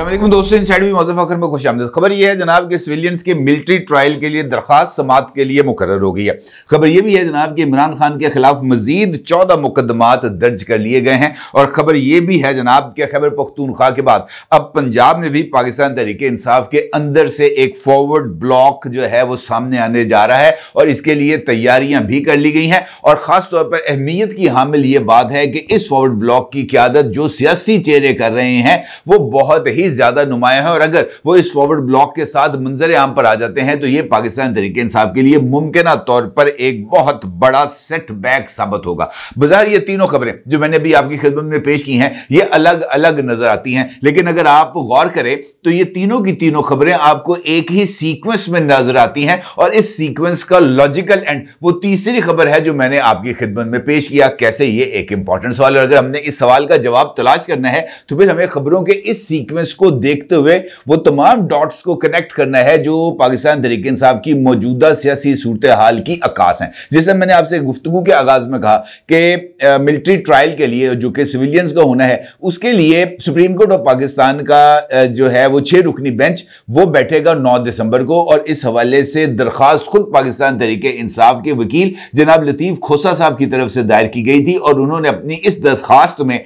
असलम दोस्तों इन साइड भी मौजूद फखर में खुश आमद खबर यह है जनाब कि सिविलियंस के मिलिट्री ट्रायल के लिए दरख्वास्त समात के लिए मुकर हो गई है खबर यह भी है जनाब कि इमरान खान के खिलाफ मजीद चौदह मुकदमात दर्ज कर लिए गए हैं और खबर यह भी है जनाब कि खैबर पख्तूनख्वा के बाद अब पंजाब में भी पाकिस्तान तरीके इंसाफ के अंदर से एक फॉरवर्ड ब्लॉक जो है वो सामने आने जा रहा है और इसके लिए तैयारियां भी कर ली गई हैं और ख़ासतौर पर अहमियत की हामिल ये बात है कि इस फॉरवर्ड ब्लॉक की क्यादत जो सियासी चेहरे कर रहे हैं वो बहुत ही ही ज्यादा नुमाया है और अगर वो इस फॉरवर्ड ब्लॉक के साथ मंजर आम पर आ जाते हैं तो ये पाकिस्तान तरीके इंसाफ के लिए मुमकिन तौर पर एक बहुत बड़ा सेटबैक साबित होगा बाजार ये तीनों खबरें जो मैंने अभी आपकी खिदमत में पेश की हैं ये अलग अलग नजर आती हैं लेकिन अगर आप गौर करें तो ये तीनों की तीनों खबरें आपको एक ही सीक्वेंस में नजर आती हैं और इस सीक्वेंस का लॉजिकल एंड वो तीसरी खबर है जो मैंने आपकी खिदमत में पेश किया कैसे ये एक इंपॉर्टेंट सवाल और अगर हमने इस सवाल का जवाब तलाश करना है तो फिर हमें खबरों के इस सीक्वेंस साजिश को देखते हुए वो तमाम डॉट्स को कनेक्ट करना है जो पाकिस्तान तरीके साहब की मौजूदा सियासी सूरत हाल की अकाश हैं जैसे मैंने आपसे गुफ्तु के आगाज में कहा कि मिलिट्री ट्रायल के लिए जो कि सिविलियंस का होना है उसके लिए सुप्रीम कोर्ट ऑफ पाकिस्तान का जो है वो छह रुकनी बेंच वो बैठेगा नौ दिसंबर को और इस हवाले से दरख्वास्त खुद पाकिस्तान तरीके इंसाफ के वकील जनाब लतीफ़ खोसा साहब की तरफ से दायर की गई थी और उन्होंने अपनी इस दरखास्त में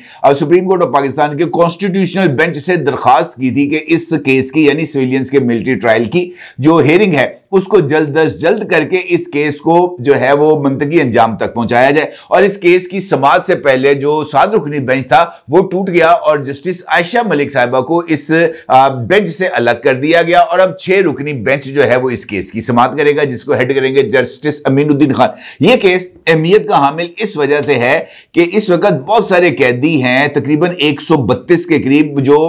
सुप्रीम कोर्ट ऑफ पाकिस्तान के कॉन्स्टिट्यूशनल बेंच से दरखास्त दरखास्त की थी कि इस केस की यानी सिविलियंस के मिलिट्री ट्रायल की जो हेयरिंग है उसको जल्द अज जल्द करके इस केस को जो है वो मंतकी अंजाम तक पहुंचाया जाए और इस केस की समाज से पहले जो सात रुकनी बेंच था वो टूट गया और जस्टिस आयशा मलिक साहिबा को इस बेंच से अलग कर दिया गया और अब छह रुकनी बेंच जो है वो इस केस की समाप्त करेगा जिसको हेड करेंगे जस्टिस अमीनुद्दीन खान ये केस अहमियत का हामिल इस वजह से है कि इस वक्त बहुत सारे कैदी हैं तकरीबन एक के करीब जो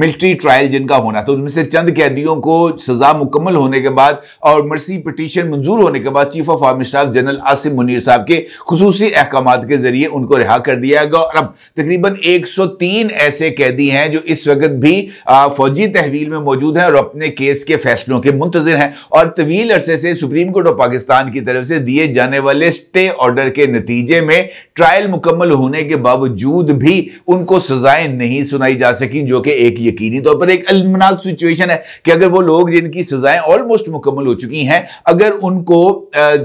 मिलिट्री ट्रायल जिनका होना था उनमें से चंद कैदियों को सजा मुकम्मल होने के बाद और मर्सी पटिशन मंजूर होने के बाद chief of army staff general Asim Munir साहब के खसूसी अहकाम के जरिए उनको रिहा कर दिया गया और अब तकरीबन 103 ऐसे कैदी हैं जो इस वक्त भी फौजी तहवील में मौजूद हैं और अपने केस के फैसलों के मुंतजर हैं और तवील अरसे से सुप्रीम कोर्ट ऑफ पाकिस्तान की तरफ से दिए जाने वाले स्टे ऑर्डर के नतीजे में ट्रायल मुकम्मल होने के बावजूद भी उनको सजाएं नहीं सुनाई जा सकी जो कि एक यकीनी तौर पर एक अलमनाक सिचुएशन है कि अगर वो लोग जिनकी सजाएं ऑलमोस्ट मुकम्मल हो चुकी हैं अगर उनको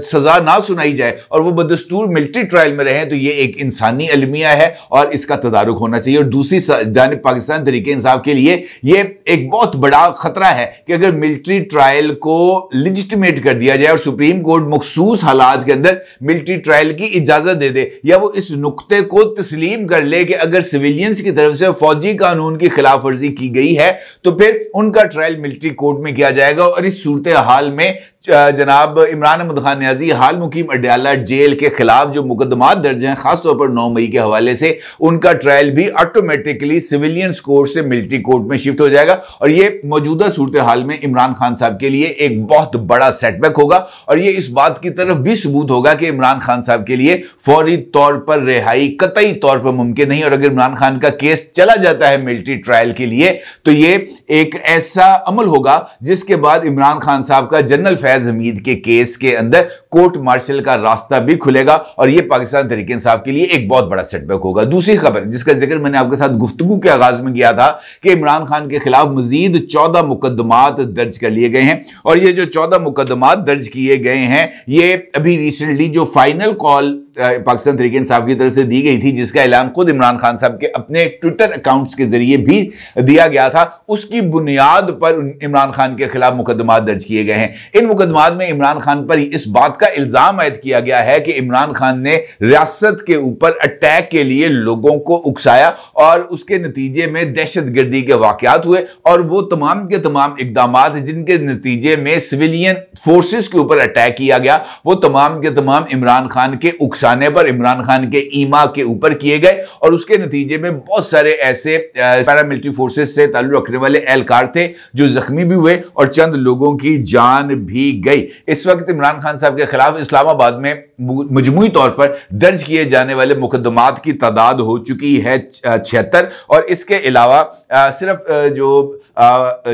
सजा ना सुनाई जाए और वो बदस्तूर मिलिट्री ट्रायल में रहें तो ये एक इंसानी अलमिया है और इसका तदारुक होना चाहिए और दूसरी जानब पाकिस्तान तरीके इंसाफ के लिए ये एक बहुत बड़ा खतरा है कि अगर मिलिट्री ट्रायल को लिजिटमेट कर दिया जाए और सुप्रीम कोर्ट मखसूस हालात के अंदर मिलिट्री ट्रायल की इजाजत दे दे या वो इस नुकते को तस्लीम कर ले कि अगर सिविलियंस की तरफ से फौजी कानून की खिलाफ वर्जी की गई है तो फिर उनका ट्रायल मिलिट्री कोर्ट में किया जाएगा और इस सूरत हाल में में जनाब इमरान अहमद खान न्याजी हाल मुकीम अड्याला जेल के खिलाफ जो मुकदमा दर्ज हैं खासतौर पर नौ मई के हवाले से उनका ट्रायल भी ऑटोमेटिकली सिविलियंस कोर्ट से मिलिट्री कोर्ट में शिफ्ट हो जाएगा और ये मौजूदा सूरत हाल में इमरान खान साहब के लिए एक बहुत बड़ा सेटबैक होगा और ये इस बात की तरफ भी सबूत होगा कि इमरान खान साहब के लिए फौरी तौर पर रिहाई कतई तौर पर मुमकिन नहीं और अगर इमरान खान का केस चला जाता है मिलिट्री ट्रायल के लिए तो ये एक ऐसा अमल होगा जिसके बाद इमरान खान साहब का जनरल फैज हमीद के केस के अंदर कोर्ट मार्शल का रास्ता भी खुलेगा और यह पाकिस्तान तरीके इंसाफ के लिए एक बहुत बड़ा सेटबैक होगा दूसरी खबर जिसका जिक्र मैंने आपके साथ गुफ्तु के आगाज में किया था कि इमरान खान के खिलाफ मजीद चौदह मुकदमात दर्ज कर लिए गए हैं और ये जो चौदह मुकदमात दर्ज किए गए हैं ये अभी रिसेंटली जो फाइनल कॉल पाकिस्तान तरीके साहब की तरफ से दी गई थी जिसका ऐलान खुद इमरान खान साहब के अपने ट्विटर अकाउंट्स के जरिए भी दिया गया था उसकी बुनियाद पर इमरान खान के खिलाफ मुकदमा दर्ज किए गए हैं इन मुकदमात में इमरान खान पर इस बात का इल्ज़ाम आयद किया गया है कि इमरान खान ने रियासत के ऊपर अटैक के लिए लोगों को उकसाया और उसके नतीजे में दहशत गर्दी के वाकत हुए और वो तमाम के तमाम इकदाम जिनके नतीजे में सिविलियन फोर्सेस के ऊपर अटैक किया गया वो तमाम के तमाम इमरान खान के उकसा निशाने पर इमरान खान के ईमा के ऊपर किए गए और उसके नतीजे में बहुत सारे ऐसे पैरामिलिट्री फोर्सेस से ताल्लुक रखने वाले एहलकार थे जो जख्मी भी हुए और चंद लोगों की जान भी गई इस वक्त इमरान खान साहब के खिलाफ इस्लामाबाद में मजमू तौर पर दर्ज किए जाने वाले मुकदमात की तादाद हो चुकी है छिहत्तर और इसके अलावा सिर्फ जो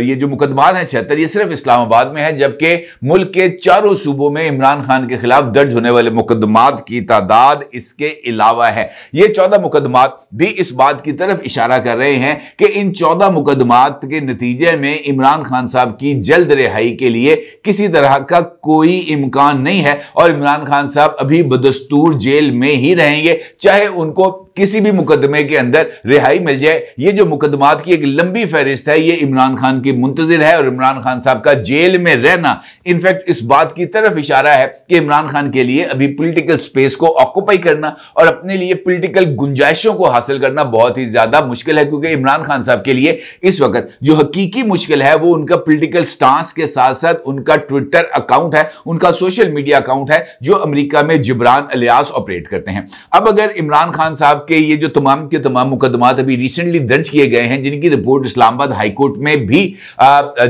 ये जो मुकदमात हैं छिहत्तर ये सिर्फ इस्लामाबाद में है जबकि मुल्क के चारों सूबों में इमरान खान के खिलाफ दर्ज होने वाले मुकदमात की तादाद इसके अलावा है ये चौदह मुकदमात भी इस बात की तरफ इशारा कर रहे हैं कि इन चौदह मुकदमात के नतीजे में इमरान खान साहब की जल्द रिहाई के लिए किसी तरह का कोई इम्कान नहीं है और इमरान खान साहब अभी बदस्तूर जेल में ही रहेंगे चाहे उनको किसी भी मुकदमे के अंदर रिहाई मिल जाए ये जो मुकदमात की एक लंबी फहरिस्त है ये इमरान खान की मुंतजर है और इमरान खान साहब का जेल में रहना इनफैक्ट इस बात की तरफ इशारा है कि इमरान खान के लिए अभी पोलिटिकल स्पेस को ऑक्यूपाई करना और अपने लिए पोलिटिकल गुंजाइशों को हासिल करना बहुत ही ज्यादा मुश्किल है क्योंकि इमरान खान साहब के लिए इस वक्त जो हकीकी मुश्किल है वो उनका पोलिटिकल स्टांस के साथ साथ उनका ट्विटर अकाउंट है उनका सोशल मीडिया अकाउंट है जो अमरीका में जिब्रान अलियास ऑपरेट करते हैं अब अगर इमरान खान साहब आपके ये जो तमाम के तमाम मुकदमात अभी रिसेंटली दर्ज किए गए हैं जिनकी रिपोर्ट इस्लामाबाद हाईकोर्ट में भी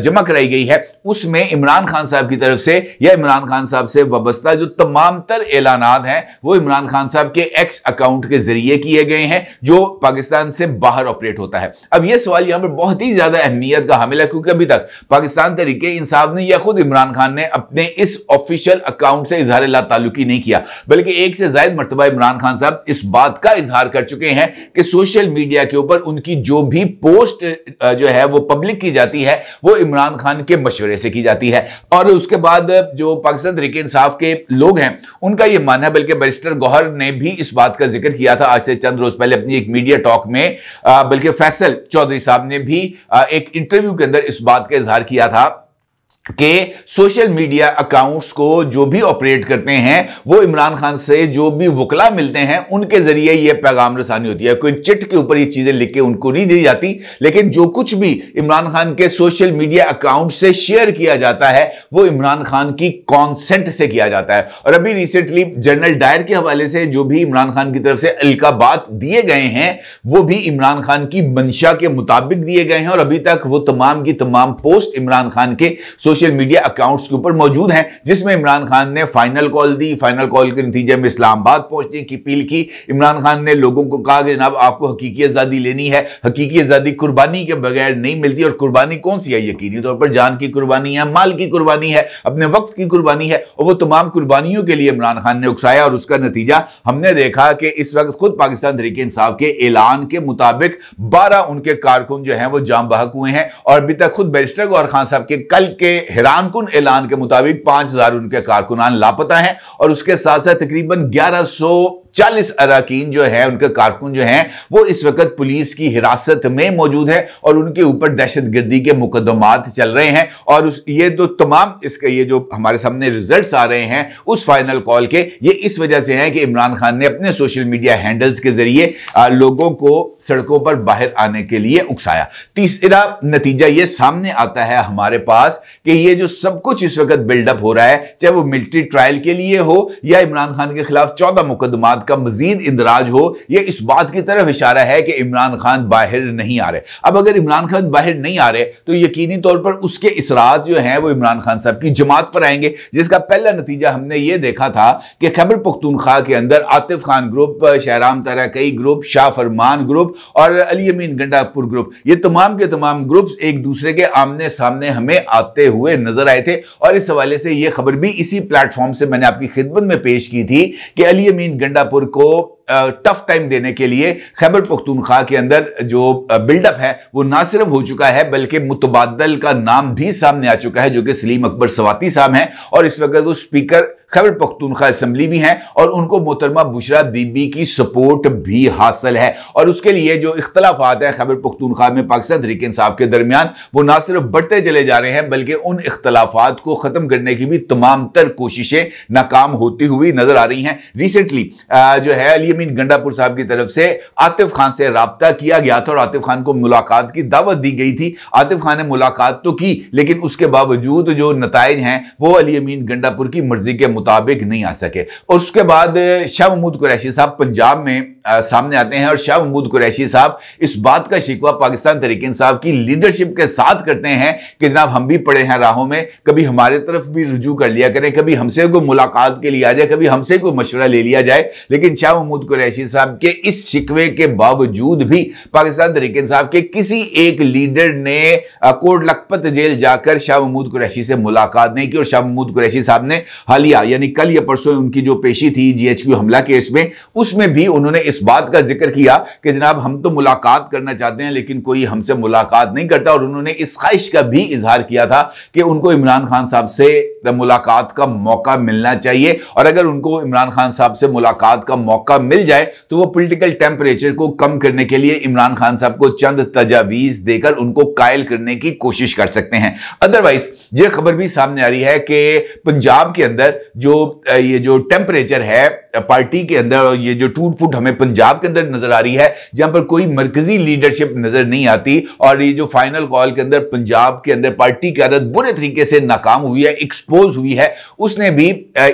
जमा कराई गई है उसमें इमरान खान साहब की तरफ से या इमरान खान साहब से वाबस्ता जो तमाम तर ऐलान हैं वो इमरान खान साहब के एक्स अकाउंट के जरिए किए गए हैं जो पाकिस्तान से बाहर ऑपरेट होता है अब यह सवाल यहां पर बहुत ही ज्यादा अहमियत का हामिल है क्योंकि अभी तक पाकिस्तान तरीके इंसाफ ने या खुद इमरान खान ने अपने इस ऑफिशियल अकाउंट से इजहार ला ताल्लुकी नहीं किया बल्कि एक से जायद मरतबा इमरान खान साहब इस बात का इजहार इजहार कर चुके हैं कि सोशल मीडिया के ऊपर उनकी जो भी पोस्ट जो है वो पब्लिक की जाती है वो इमरान खान के मशवरे से की जाती है और उसके बाद जो पाकिस्तान तरीके इंसाफ के लोग हैं उनका ये मानना है बल्कि बैरिस्टर गौहर ने भी इस बात का जिक्र किया था आज से चंद रोज पहले अपनी एक मीडिया टॉक में बल्कि फैसल चौधरी साहब ने भी एक इंटरव्यू के अंदर इस बात का इजहार किया था के सोशल मीडिया अकाउंट्स को जो भी ऑपरेट करते हैं वो इमरान खान से जो भी वकला मिलते हैं उनके जरिए ये पैगाम रसानी होती है कोई चिट के ऊपर ये चीज़ें लिख के उनको नहीं दी जाती लेकिन जो कुछ भी इमरान खान के सोशल मीडिया अकाउंट से शेयर किया जाता है वो इमरान खान की कॉन्सेंट से किया जाता है और अभी रिसेंटली जनरल डायर के हवाले से जो भी इमरान खान की तरफ से अलकाबात दिए गए हैं वो भी इमरान खान की मंशा के मुताबिक दिए गए हैं और अभी तक वो तमाम की तमाम पोस्ट इमरान खान के सोशल मीडिया अकाउंट्स के ऊपर मौजूद हैं जिसमें इमरान खान ने फाइनल कॉल दी फाइनल कॉल के नतीजे में इस्लामाबाद पहुंचने की अपील की इमरान खान ने लोगों को कहा कि जनाब आपको हकीकी आज़ादी लेनी है हकीकी आज़ादी कुर्बानी के बगैर नहीं मिलती और कुर्बानी कौन सी है यकीनी तौर पर जान की कुर्बानी है माल की कुर्बानी है अपने वक्त की कुर्बानी है और वह तमाम कुर्बानियों के लिए इमरान खान ने उकसाया और उसका नतीजा हमने देखा कि इस वक्त खुद पाकिस्तान तरीके इंसाफ के ऐलान के मुताबिक बारह उनके कारकुन जो है वो जाम बहक हुए हैं और अभी तक खुद बैरिस्टर गौर खान साहब के कल के हैरानकुन ऐलान के मुताबिक पांच हजार उनके कारकुनान लापता हैं और उसके साथ साथ तकरीबन ग्यारह सौ चालीस अरकान जो है उनके कारकुन जो हैं वो इस वक्त पुलिस की हिरासत में मौजूद है और उनके ऊपर दहशत गर्दी के मुकदमात चल रहे हैं और उस ये तो तमाम इसके ये जो हमारे सामने रिजल्ट आ रहे हैं उस फाइनल कॉल के ये इस वजह से हैं कि इमरान खान ने अपने सोशल मीडिया हैंडल्स के जरिए लोगों को सड़कों पर बाहर आने के लिए उकसाया तीसरा नतीजा ये सामने आता है हमारे पास कि ये जो सब कुछ इस वक्त बिल्डअप हो रहा है चाहे वो मिलिट्री ट्रायल के लिए हो या इमरान खान के खिलाफ चौदह मुकदमात बात का मजीद इंदराज हो यह इस बात की तरफ इशारा है कि इमरान खान बाहर नहीं आ रहे अब अगर इमरान खान बाहर नहीं आ रहे तो यकीनी तौर पर उसके इसरात जो हैं वो इमरान खान साहब की जमात पर आएंगे जिसका पहला नतीजा हमने ये देखा था कि खैबर पख्तूनख्वा के अंदर Atif Khan group Shahram Tarakai group Shah Farman group और अली अमीन गंडापुर ग्रुप ये तमाम के तमाम ग्रुप्स एक दूसरे के आमने सामने हमें आते हुए नजर आए थे और इस हवाले से यह खबर भी इसी प्लेटफॉर्म से मैंने आपकी खिदमत में पेश की थी कि अली अमीन गंडापुर सिंगापुर को टफ टाइम देने के लिए खैबर पख्तूनख्वा के अंदर जो बिल्डअप है वो ना सिर्फ हो चुका है बल्कि मुतबादल का नाम भी सामने आ चुका है जो कि सलीम अकबर सवाती साहब हैं और इस वक्त वो स्पीकर खबर पख्तूनखा असम्बली भी हैं और उनको मोहतरमा बुशरा बीबी की सपोर्ट भी हासिल है और उसके लिए जो इख्तलाफात हैं खबर पख्तूनखा में पाकिस्तान तरीके इंसाफ के दरमियान वो ना सिर्फ बढ़ते चले जा रहे हैं बल्कि उन इख्तलाफात को ख़त्म करने की भी तमाम तर कोशिशें नाकाम होती हुई नजर आ रही हैं रिसेंटली जो है अली अमीन गंडापुर साहब की तरफ से आतिफ खान से रबता किया गया था और आतिफ खान को मुलाकात की दावत दी गई थी आतिफ खान ने मुलाकात तो की लेकिन उसके बावजूद जो नतज हैं वो अली अमीन गंडापुर की मर्जी के मुताबिक नहीं आ सके और उसके बाद शाह महमूद कुरैशी साहब पंजाब में आ, सामने आते हैं और शाह महमूद कुरैशी साहब इस बात का शिकवा पाकिस्तान तरीके साहब की लीडरशिप के साथ करते हैं कि जनाब हम भी पड़े हैं राहों में कभी हमारे तरफ भी रुजू कर लिया करें कभी हमसे कोई मुलाकात के लिए आ जाए कभी हमसे कोई मशवरा ले लिया जाए लेकिन शाह महमूद कुरैशी साहब के इस शिकवे के बावजूद भी पाकिस्तान तरीके साहब के किसी एक लीडर ने कोट लखपत जेल जाकर शाह महमूद कुरैशी से मुलाकात नहीं की और शाह महमूद कुरैशी साहब ने हालिया यानी कल या परसों उनकी जो पेशी थी जीएचक्यू हमला केस में उसमें भी उन्होंने इस बात का जिक्र किया कि जनाब हम तो मुलाकात करना चाहते हैं लेकिन कोई हमसे मुलाकात नहीं करता और उन्होंने इस ख्वाहिश का भी इजहार किया था कि उनको इमरान खान साहब से मुलाकात का मौका मिलना चाहिए और अगर उनको इमरान खान साहब से मुलाकात का मौका मिल जाए तो वह पोलिटिकल टेम्परेचर को कम करने के लिए इमरान खान साहब को चंद तजावीज देकर उनको कायल करने की कोशिश कर सकते हैं अदरवाइज यह खबर भी सामने आ रही है कि पंजाब के अंदर जो ये जो टेम्परेचर है पार्टी के अंदर और ये जो टूट फूट हमें पंजाब के अंदर नजर आ रही है जहां पर कोई मरकजी लीडरशिप नजर नहीं आती और ये जो फाइनल कॉल के अंदर पंजाब के अंदर पार्टी की आदत बुरे तरीके से नाकाम हुई है एक्सपोज हुई है उसने भी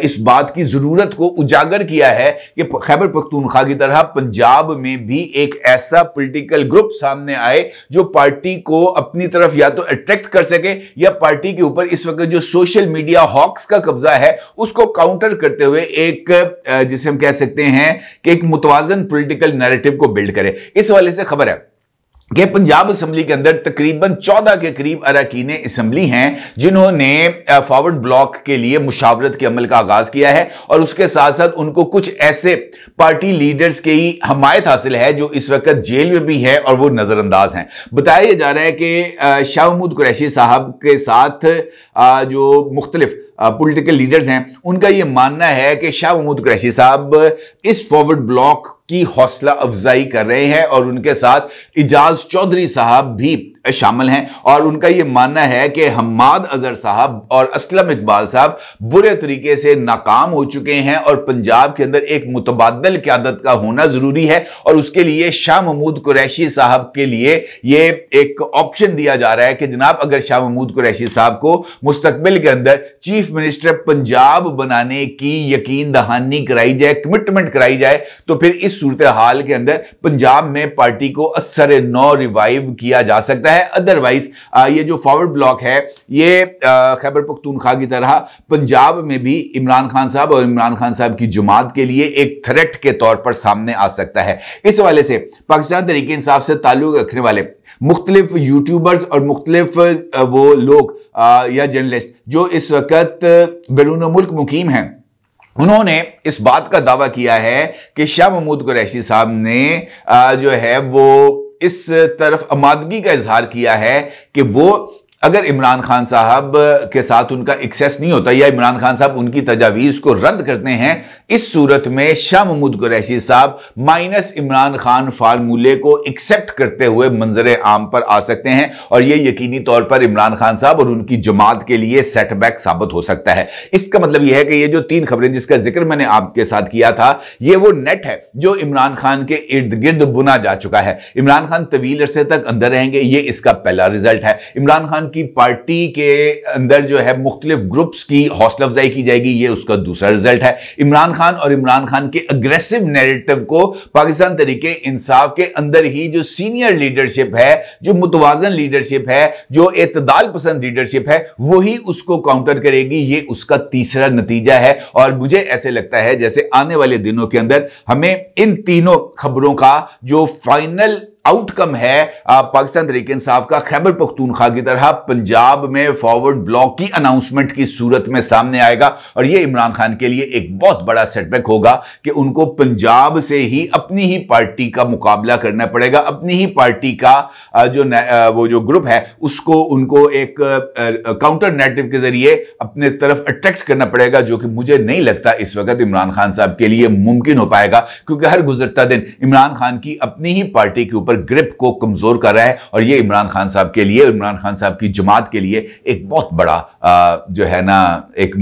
इस बात की जरूरत को उजागर किया है कि खैबर पख्तूनख्वा की तरह पंजाब में भी एक ऐसा पोलिटिकल ग्रुप सामने आए जो पार्टी को अपनी तरफ या तो अट्रैक्ट कर सके या पार्टी के ऊपर इस वक्त जो सोशल मीडिया हॉक्स का कब्जा है उसको उसको काउंटर करते हुए एक जिसे हम कह सकते हैं कि एक मुतवाजन पॉलिटिकल नैरेटिव को बिल्ड करे इस वाले से खबर है कि पंजाब असम्बली के अंदर तकरीबन 14 के करीब अरकान इसम्बली हैं जिन्होंने फॉरवर्ड ब्लॉक के लिए मुशावरत के अमल का आगाज किया है और उसके साथ साथ उनको कुछ ऐसे पार्टी लीडर्स की हमायत हासिल है जो इस वक्त जेल में भी है और वो नज़रअंदाज हैं बताया जा रहा है कि शाह महमूद कुरैशी साहब के साथ जो मुख्तलिफ पोलिटिकल लीडर्स हैं उनका ये मानना है कि शाह महमूद कुरैशी साहब इस फॉरवर्ड ब्लॉक की हौसला अफजाई कर रहे हैं और उनके साथ इजाज चौधरी साहब भी शामिल हैं और उनका यह मानना है कि हमाद अजहर साहब और असलम इकबाल साहब बुरे तरीके से नाकाम हो चुके हैं और पंजाब के अंदर एक मुतबादल क्यादत का होना ज़रूरी है और उसके लिए शाह महमूद कुरैशी साहब के लिए यह एक ऑप्शन दिया जा रहा है कि जनाब अगर शाह महमूद कुरैशी साहब को मुस्तबिल के अंदर चीफ मिनिस्टर पंजाब बनाने की यकीन दहानी कराई जाए कमिटमेंट कराई जाए तो फिर इस सूरत हाल के अंदर पंजाब में पार्टी को असर नौ रिवाइव किया जा सकता है है अदरवाइज ये जो फॉरवर्ड ब्लॉक है ये खैबर पख्तूनख्वा की तरह पंजाब में भी इमरान खान साहब और इमरान खान साहब की जुमात के लिए एक थ्रेट के तौर पर सामने आ सकता है इस हवाले से पाकिस्तान तरीके इंसाफ से ताल्लुक रखने वाले मुख्तलिफ यूट्यूबर्स और मुख्तलिफ वो लोग या जर्नलिस्ट जो इस वक्त बैरून मुल्क मुकीम हैं उन्होंने इस बात का दावा किया है कि शाह महमूद कुरैशी साहब ने जो है वो इस तरफ आमादगी का इजहार किया है कि वो अगर इमरान खान साहब के साथ उनका एक्सेस नहीं होता या इमरान खान साहब उनकी तजावीज़ को रद्द करते हैं इस सूरत में शाह महमूद कुरैशी साहब माइनस इमरान खान फार्मूले को एक्सेप्ट करते हुए मंजर आम पर आ सकते हैं और यह यकीनी तौर पर इमरान खान साहब और उनकी जमात के लिए सेटबैक साबित हो सकता है इसका मतलब यह है कि ये जो तीन खबरें जिसका जिक्र मैंने आपके साथ किया था ये वो नेट है जो इमरान खान के इर्द गिर्द बुना जा चुका है इमरान खान तवील अरसे तक अंदर रहेंगे ये इसका पहला रिजल्ट है इमरान खान की पार्टी के अंदर जो है मुख्तलिफ ग्रुप्स की हौसला अफजाई की जाएगी ये उसका दूसरा रिजल्ट है इमरान खान और इमरान खान के अग्रेसिव नेरेटिव को पाकिस्तान तरीके इंसाफ के अंदर ही जो सीनियर लीडरशिप है जो मुतवाजन लीडरशिप है जो इतदाल पसंद लीडरशिप है वही उसको काउंटर करेगी ये उसका तीसरा नतीजा है और मुझे ऐसे लगता है जैसे आने वाले दिनों के अंदर हमें इन तीनों खबरों का जो फाइनल आउटकम है पाकिस्तान तरीके इंसाफ का खैबर पख्तूनख्वा की तरह पंजाब में फॉरवर्ड ब्लॉक की अनाउंसमेंट की सूरत में सामने आएगा और यह इमरान खान के लिए एक बहुत बड़ा सेटबैक होगा कि उनको पंजाब से ही अपनी ही पार्टी का मुकाबला करना पड़ेगा अपनी ही पार्टी का जो वो जो ग्रुप है उसको उनको एक काउंटर नेटिव के जरिए अपने तरफ अट्रैक्ट करना पड़ेगा जो कि मुझे नहीं लगता इस वक्त इमरान खान साहब के लिए मुमकिन हो पाएगा क्योंकि हर गुजरता दिन इमरान खान की अपनी ही पार्टी के ऊपर ग्रिप को कमजोर कर रहा है और ये इमरान खान साहब के लिए इमरान खान साहब की जमात के लिए एक बहुत बड़ा आ, जो है ना एक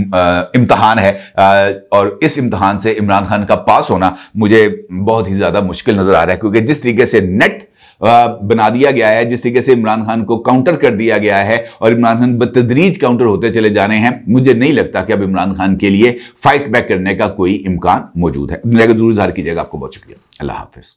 इम्तहान है आ, और इस इम्तहान से इमरान खान का पास होना मुझे बहुत ही ज़्यादा मुश्किल नज़र आ रहा है क्योंकि जिस तरीके से नेट बना दिया गया है जिस तरीके से इमरान खान को काउंटर कर दिया गया है और इमरान खान बतदरीज काउंटर होते चले जाने हैं मुझे नहीं लगता कि अब इमरान खान के लिए फाइट बैक करने का कोई इम्कान मौजूद है जरूर इजहार कीजिएगा आपको बहुत शुक्रिया अल्लाह हाफिज़